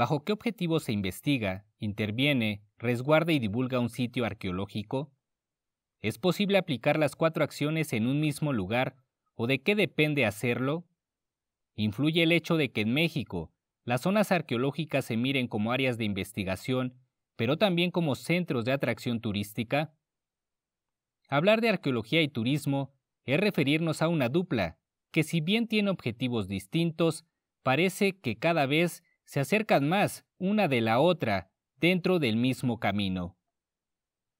¿Bajo qué objetivo se investiga, interviene, resguarda y divulga un sitio arqueológico? ¿Es posible aplicar las cuatro acciones en un mismo lugar o de qué depende hacerlo? Influye el hecho de que en México las zonas arqueológicas se miren como áreas de investigación, pero también como centros de atracción turística. Hablar de arqueología y turismo es referirnos a una dupla, que si bien tiene objetivos distintos, parece que cada vez se acercan más una de la otra dentro del mismo camino.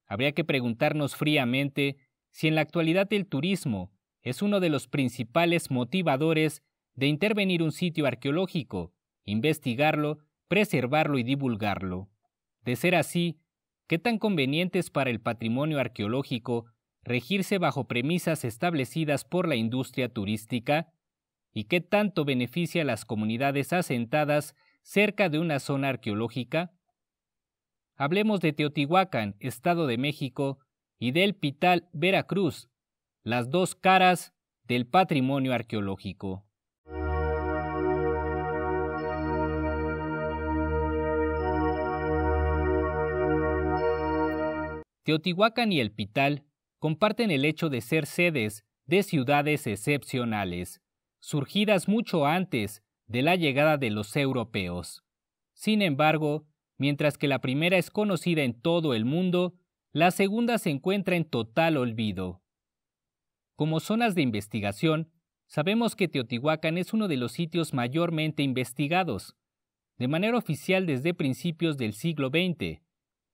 Habría que preguntarnos fríamente si en la actualidad el turismo es uno de los principales motivadores de intervenir un sitio arqueológico, investigarlo, preservarlo y divulgarlo. De ser así, ¿qué tan conveniente es para el patrimonio arqueológico regirse bajo premisas establecidas por la industria turística? ¿Y qué tanto beneficia a las comunidades asentadas cerca de una zona arqueológica? Hablemos de Teotihuacán, Estado de México, y del Pital, Veracruz, las dos caras del patrimonio arqueológico. Teotihuacán y el Pital comparten el hecho de ser sedes de ciudades excepcionales, surgidas mucho antes de la llegada de los europeos. Sin embargo, mientras que la primera es conocida en todo el mundo, la segunda se encuentra en total olvido. Como zonas de investigación, sabemos que Teotihuacán es uno de los sitios mayormente investigados, de manera oficial desde principios del siglo XX.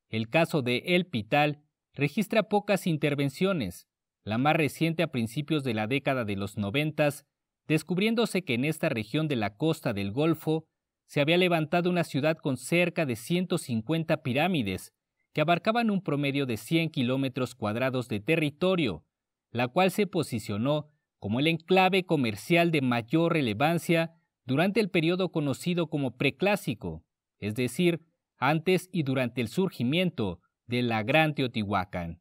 El caso de El Pital registra pocas intervenciones, la más reciente a principios de la década de los noventas, descubriéndose que en esta región de la costa del Golfo se había levantado una ciudad con cerca de 150 pirámides, que abarcaban un promedio de 100 kilómetros cuadrados de territorio, la cual se posicionó como el enclave comercial de mayor relevancia durante el periodo conocido como preclásico, es decir, antes y durante el surgimiento de la Gran Teotihuacán.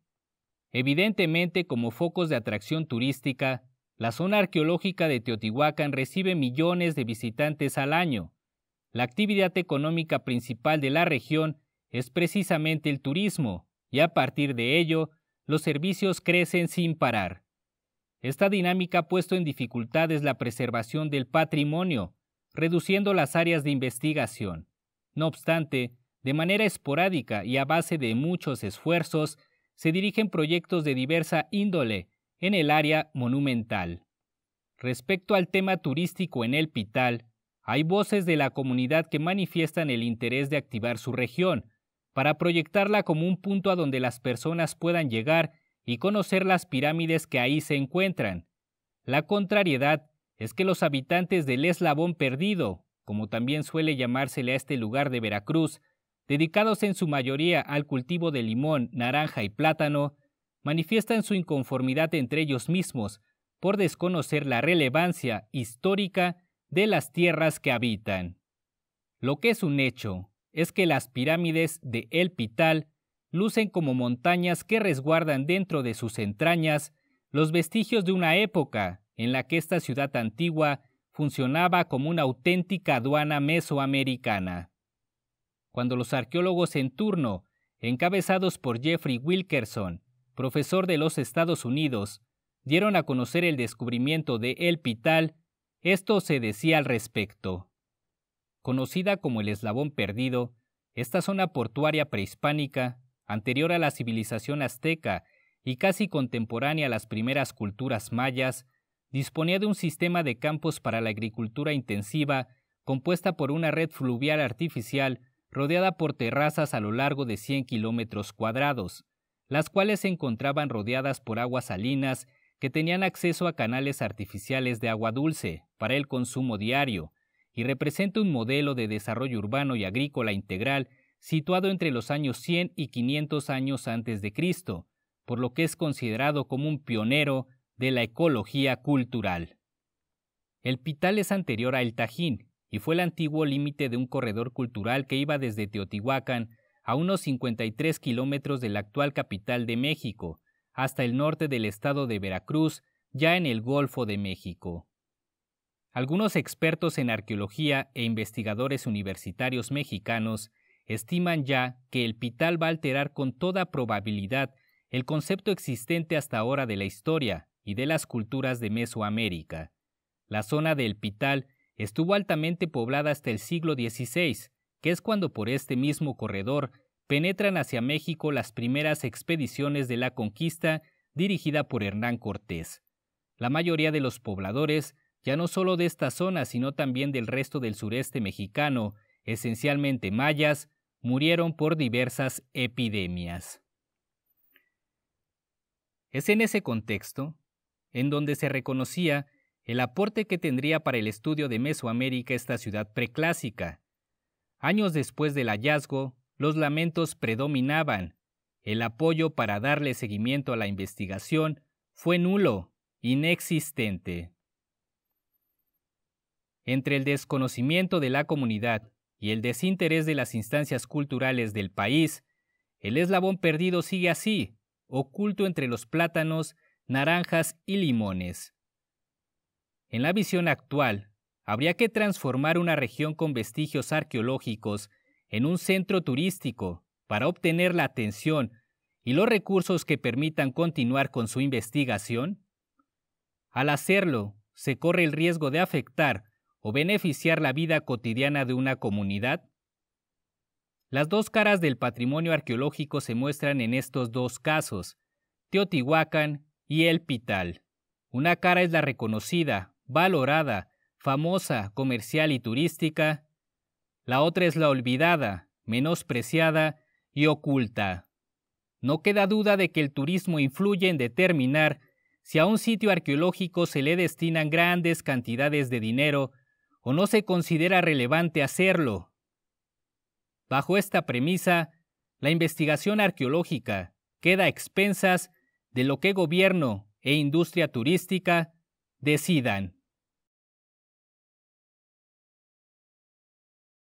Evidentemente, como focos de atracción turística, la zona arqueológica de Teotihuacán recibe millones de visitantes al año. La actividad económica principal de la región es precisamente el turismo, y a partir de ello, los servicios crecen sin parar. Esta dinámica ha puesto en dificultades la preservación del patrimonio, reduciendo las áreas de investigación. No obstante, de manera esporádica y a base de muchos esfuerzos, se dirigen proyectos de diversa índole en el área monumental. Respecto al tema turístico en El Pital, hay voces de la comunidad que manifiestan el interés de activar su región, para proyectarla como un punto a donde las personas puedan llegar y conocer las pirámides que ahí se encuentran. La contrariedad es que los habitantes del eslabón perdido, como también suele llamársele a este lugar de Veracruz, dedicados en su mayoría al cultivo de limón, naranja y plátano, manifiestan su inconformidad entre ellos mismos por desconocer la relevancia histórica de las tierras que habitan. Lo que es un hecho es que las pirámides de El Pital lucen como montañas que resguardan dentro de sus entrañas los vestigios de una época en la que esta ciudad antigua funcionaba como una auténtica aduana mesoamericana. Cuando los arqueólogos en turno, encabezados por Jeffrey Wilkerson, profesor de los Estados Unidos, dieron a conocer el descubrimiento de El Pital, esto se decía al respecto. Conocida como el Eslabón Perdido, esta zona portuaria prehispánica, anterior a la civilización azteca y casi contemporánea a las primeras culturas mayas, disponía de un sistema de campos para la agricultura intensiva compuesta por una red fluvial artificial rodeada por terrazas a lo largo de 100 kilómetros cuadrados, las cuales se encontraban rodeadas por aguas salinas que tenían acceso a canales artificiales de agua dulce para el consumo diario, y representa un modelo de desarrollo urbano y agrícola integral situado entre los años 100 y 500 años antes de Cristo, por lo que es considerado como un pionero de la ecología cultural. El Pital es anterior al El Tajín y fue el antiguo límite de un corredor cultural que iba desde Teotihuacán a unos 53 kilómetros de la actual capital de México, hasta el norte del estado de Veracruz, ya en el Golfo de México. Algunos expertos en arqueología e investigadores universitarios mexicanos estiman ya que el Pital va a alterar con toda probabilidad el concepto existente hasta ahora de la historia y de las culturas de Mesoamérica. La zona del Pital estuvo altamente poblada hasta el siglo XVI, que es cuando por este mismo corredor penetran hacia México las primeras expediciones de la conquista dirigida por Hernán Cortés. La mayoría de los pobladores, ya no solo de esta zona, sino también del resto del sureste mexicano, esencialmente mayas, murieron por diversas epidemias. Es en ese contexto en donde se reconocía el aporte que tendría para el estudio de Mesoamérica esta ciudad preclásica, Años después del hallazgo, los lamentos predominaban. El apoyo para darle seguimiento a la investigación fue nulo, inexistente. Entre el desconocimiento de la comunidad y el desinterés de las instancias culturales del país, el eslabón perdido sigue así, oculto entre los plátanos, naranjas y limones. En la visión actual, habría que transformar una región con vestigios arqueológicos en un centro turístico para obtener la atención y los recursos que permitan continuar con su investigación? Al hacerlo, se corre el riesgo de afectar o beneficiar la vida cotidiana de una comunidad. Las dos caras del patrimonio arqueológico se muestran en estos dos casos, Teotihuacán y El Pital. Una cara es la reconocida, valorada famosa, comercial y turística, la otra es la olvidada, menospreciada y oculta. No queda duda de que el turismo influye en determinar si a un sitio arqueológico se le destinan grandes cantidades de dinero o no se considera relevante hacerlo. Bajo esta premisa, la investigación arqueológica queda a expensas de lo que gobierno e industria turística decidan.